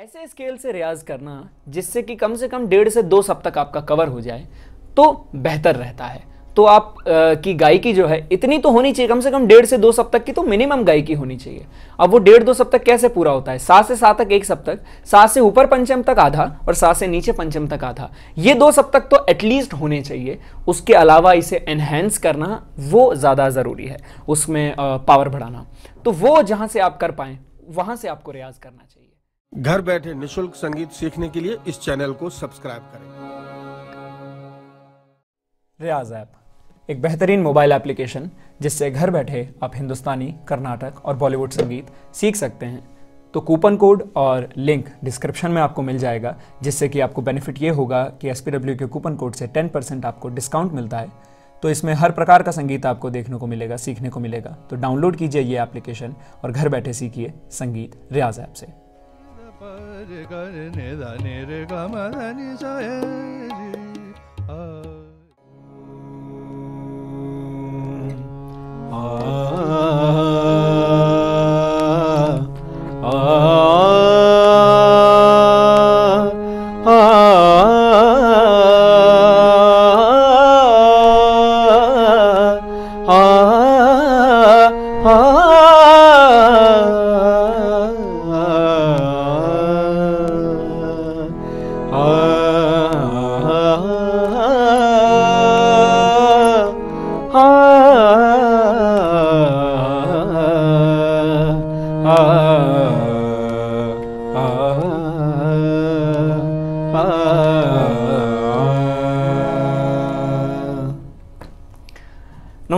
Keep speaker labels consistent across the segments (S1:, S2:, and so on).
S1: ऐसे स्केल से रियाज करना जिससे कि कम से कम डेढ़ से दो सप्तक आपका कवर हो जाए तो बेहतर रहता है तो आप आ, की गायकी जो है इतनी तो होनी चाहिए कम से कम डेढ़ से दो सप्तक की तो मिनिमम गायकी होनी चाहिए अब वो डेढ़ दो सप्तक कैसे पूरा होता है सात से सात तक एक सप्तक सात से ऊपर पंचम तक आधा और सात से नीचे पंचम तक आधा ये दो सप्तक तो एटलीस्ट होने चाहिए उसके अलावा इसे एनहेंस करना वो ज़्यादा ज़रूरी है उसमें आ, पावर बढ़ाना तो वो जहाँ से आप कर पाएँ वहाँ से आपको रियाज करना चाहिए घर बैठे निशुल्क संगीत सीखने के लिए इस चैनल को सब्सक्राइब करें रियाज ऐप एक बेहतरीन मोबाइल एप्लीकेशन जिससे घर बैठे आप हिंदुस्तानी कर्नाटक और बॉलीवुड संगीत सीख सकते हैं तो कूपन कोड और लिंक डिस्क्रिप्शन में आपको मिल जाएगा जिससे कि आपको बेनिफिट ये होगा कि एस के कूपन कोड से 10 परसेंट आपको डिस्काउंट मिलता है तो इसमें हर प्रकार का संगीत आपको देखने को मिलेगा सीखने को मिलेगा तो डाउनलोड कीजिए ये एप्लीकेशन और घर बैठे सीखिए संगीत रियाज ऐप से Oh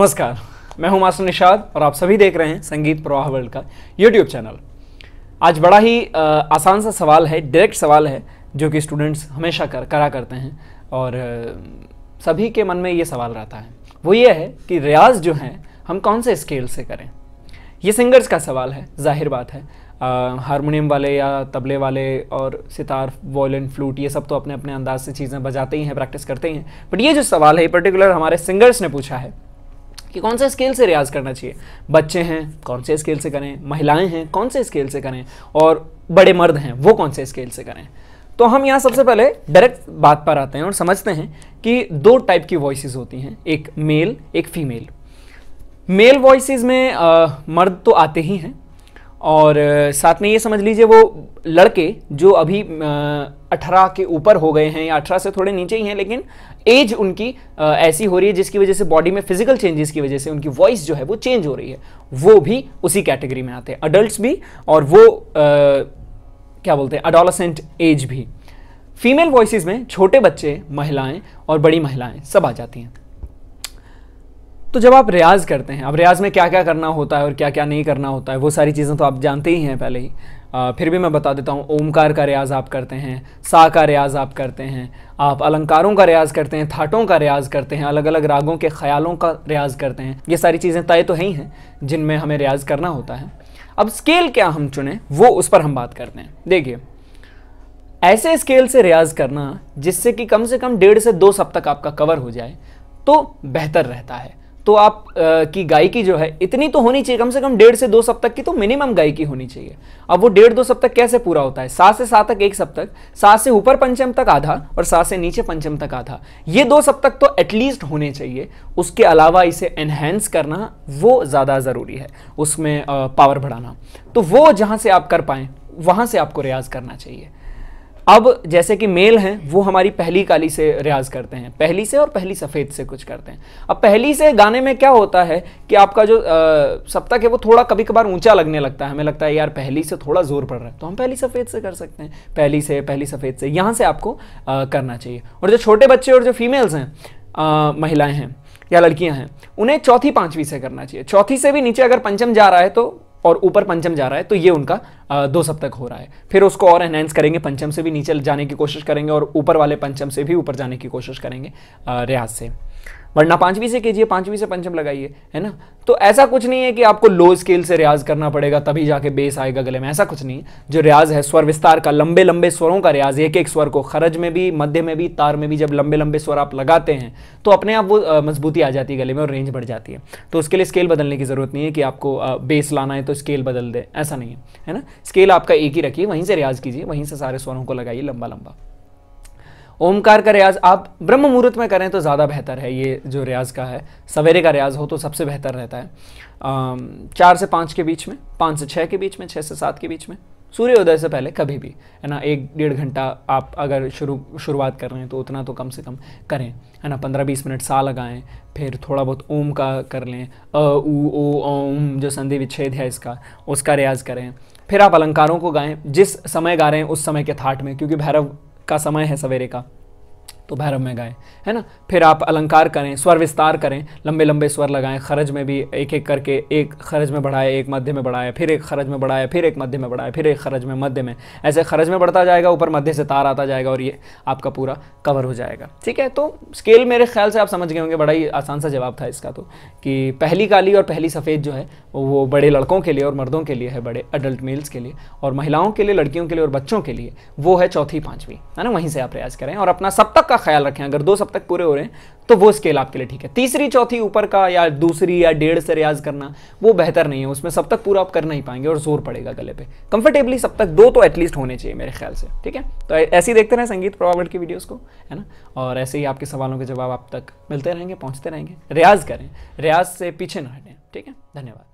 S1: नमस्कार मैं हूं मास्टर निषाद और आप सभी देख रहे हैं संगीत प्रवाह वर्ल्ड का यूट्यूब चैनल आज बड़ा ही आ, आसान सा सवाल है डायरेक्ट सवाल है जो कि स्टूडेंट्स हमेशा कर करा करते हैं और आ, सभी के मन में ये सवाल रहता है वो ये है कि रियाज जो हैं हम कौन से स्केल से करें ये सिंगर्स का सवाल है जाहिर बात है हारमोनीम वाले या तबले वाले और सितार वॉयलिन फ्लूट ये सब तो अपने अपने अंदाज से चीज़ें बजाते ही हैं प्रैक्टिस करते ही हैं बट ये जो सवाल है पर्टिकुलर हमारे सिंगर्स ने पूछा है कि कौन से स्केल से रियाज करना चाहिए बच्चे हैं कौन से स्केल से करें महिलाएं हैं कौन से स्केल से करें और बड़े मर्द हैं वो कौन से स्केल से करें तो हम यहाँ सबसे पहले डायरेक्ट बात पर आते हैं और समझते हैं कि दो टाइप की वॉइसेस होती हैं एक मेल एक फीमेल मेल वॉइसेस में आ, मर्द तो आते ही हैं और साथ में ये समझ लीजिए वो लड़के जो अभी अठारह के ऊपर हो गए हैं या अठारह से थोड़े नीचे ही हैं लेकिन एज उनकी ऐसी हो रही है जिसकी वजह से बॉडी में फिजिकल चेंजेस की वजह से उनकी वॉइस जो है वो चेंज हो रही है वो भी उसी कैटेगरी में आते हैं अडल्ट भी और वो आ, क्या बोलते हैं अडोलसेंट एज भी फीमेल वॉइस में छोटे बच्चे महिलाएं और बड़ी महिलाएं सब आ जाती हैं तो जब आप रियाज़ करते हैं अब रियाज़ में क्या क्या करना होता है और क्या क्या नहीं करना होता है वो सारी चीज़ें तो आप जानते ही हैं पहले ही आ, फिर भी मैं बता देता हूँ ओमकार का रियाज़ आप करते हैं सा का रियाज़ आप करते हैं आप अलंकारों का रियाज़ करते हैं थाटों का रियाज़ करते हैं अलग अलग रागों के ख्यालों का रियाज़ करते हैं ये सारी चीज़ें तय तो है ही हैं जिनमें हमें रियाज़ करना होता है अब स्केल क्या हम चुने वो उस पर हम बात करते हैं देखिए ऐसे स्केल से रियाज़ करना जिससे कि कम से कम डेढ़ से दो सप्तक आपका कवर हो जाए तो बेहतर रहता है तो आप आ, की गायकी जो है इतनी तो होनी चाहिए कम से कम डेढ़ से दो सप्तक की तो मिनिमम गायकी होनी चाहिए अब वो डेढ़ दो सप्तक कैसे पूरा होता है सात से सात तक एक सप्तक सात से ऊपर पंचम तक आधा और सात से नीचे पंचम तक आधा ये दो सप्तक तो एटलीस्ट होने चाहिए उसके अलावा इसे एनहेंस करना वो ज़्यादा ज़रूरी है उसमें आ, पावर बढ़ाना तो वो जहाँ से आप कर पाएँ वहाँ से आपको रियाज करना चाहिए अब जैसे कि मेल हैं वो हमारी पहली काली से रियाज करते हैं पहली से और पहली सफ़ेद से कुछ करते हैं अब पहली से गाने में क्या होता है कि आपका जो सप्तक है वो थोड़ा कभी कभार ऊंचा लगने लगता है हमें लगता है यार पहली से थोड़ा ज़ोर पड़ रहा है तो हम पहली सफ़ेद से कर सकते हैं पहली से पहली सफ़ेद से यहाँ से आपको आ, करना चाहिए और जो छोटे बच्चे और जो फीमेल्स हैं महिलाएँ हैं या लड़कियां हैं उन्हें चौथी पांचवी से करना चाहिए चौथी से भी नीचे अगर पंचम जा रहा है तो और ऊपर पंचम जा रहा है तो ये उनका दो सप्तक हो रहा है फिर उसको और एनहेंस करेंगे पंचम से भी नीचे जाने की कोशिश करेंगे और ऊपर वाले पंचम से भी ऊपर जाने की कोशिश करेंगे रियाज से वरना पांचवी से कीजिए पांचवी से पंचम लगाइए है ना तो ऐसा कुछ नहीं है कि आपको लो स्केल से रियाज करना पड़ेगा तभी जाके बेस आएगा गले में ऐसा कुछ नहीं जो रियाज है स्वर विस्तार का लंबे लंबे स्वरों का रियाज एक एक स्वर को खरज में भी मध्य में भी तार में भी जब लंबे लंबे स्वर आप लगाते हैं तो अपने आप वो मजबूती आ जाती है गले में और रेंज बढ़ जाती है तो उसके लिए स्केल बदलने की ज़रूरत नहीं है कि आपको बेस लाना है तो स्केल बदल दे ऐसा नहीं है है ना स्केल आपका एक ही रखिए वहीं से रियाज कीजिए वहीं से सारे स्वरों को लगाइए लंबा लंबा ओमकार का रियाज आप ब्रह्म मुहूर्त में करें तो ज़्यादा बेहतर है ये जो रियाज का है सवेरे का रियाज हो तो सबसे बेहतर रहता है चार से पाँच के बीच में पाँच से छः के बीच में छः से सात के बीच में सूर्योदय से पहले कभी भी है ना एक डेढ़ घंटा आप अगर शुरू शुरुआत कर रहे हैं तो उतना तो कम से कम करें है ना पंद्रह बीस मिनट सा लगाएं फिर थोड़ा बहुत ओम का कर लें अ ऊ ओ ओम जो संधि विच्छेद है इसका उसका रियाज करें फिर आप अलंकारों को गाएं जिस समय गा रहे हैं उस समय के थाट में क्योंकि भैरव का समय है सवेरे का तो भैरव में गाएं है ना फिर आप अलंकार करें स्वर विस्तार करें लंबे लंबे स्वर लगाएं खरज में भी एक एक करके एक खरज में बढ़ाए एक मध्य में बढ़ाए फिर एक खरज में बढ़ाए फिर एक मध्य में बढ़ाए फिर एक खरज में मध्य में ऐसे खरज में बढ़ता जाएगा ऊपर मध्य से तार आता जाएगा और ये आपका पूरा कवर हो जाएगा ठीक है तो स्केल मेरे ख्याल से आप समझ गए होंगे बड़ा ही आसान सा जवाब था इसका तो कि पहली काली और पहली सफ़ेद जो है वो बड़े लड़कों के लिए और मर्दों के लिए है बड़े अडल्ट मेल्स के लिए और महिलाओं के लिए लड़कियों के लिए और बच्चों के लिए वो है चौथी पाँचवीं है ना वहीं से आप प्रयास करें और अपना सब तक का ख्याल रखें अगर दो सब तक पूरे हो रहे हैं तो वो स्केल आपके लिए ठीक है तीसरी चौथी ऊपर का या दूसरी या डेढ़ से रियाज करना वो बेहतर नहीं है उसमें सब तक पूरा आप कर नहीं पाएंगे और जोर पड़ेगा गले पे कंफर्टेबली सब तक दो तो एटलीस्ट होने चाहिए मेरे ख्याल से ठीक है तो ऐसे ही देखते रहें संगीत प्रोवाइड की वीडियोज़ को है ना और ऐसे ही आपके सवालों के जवाब आप तक मिलते रहेंगे पहुँचते रहेंगे रियाज करें रियाज से पीछे ना हटें ठीक है धन्यवाद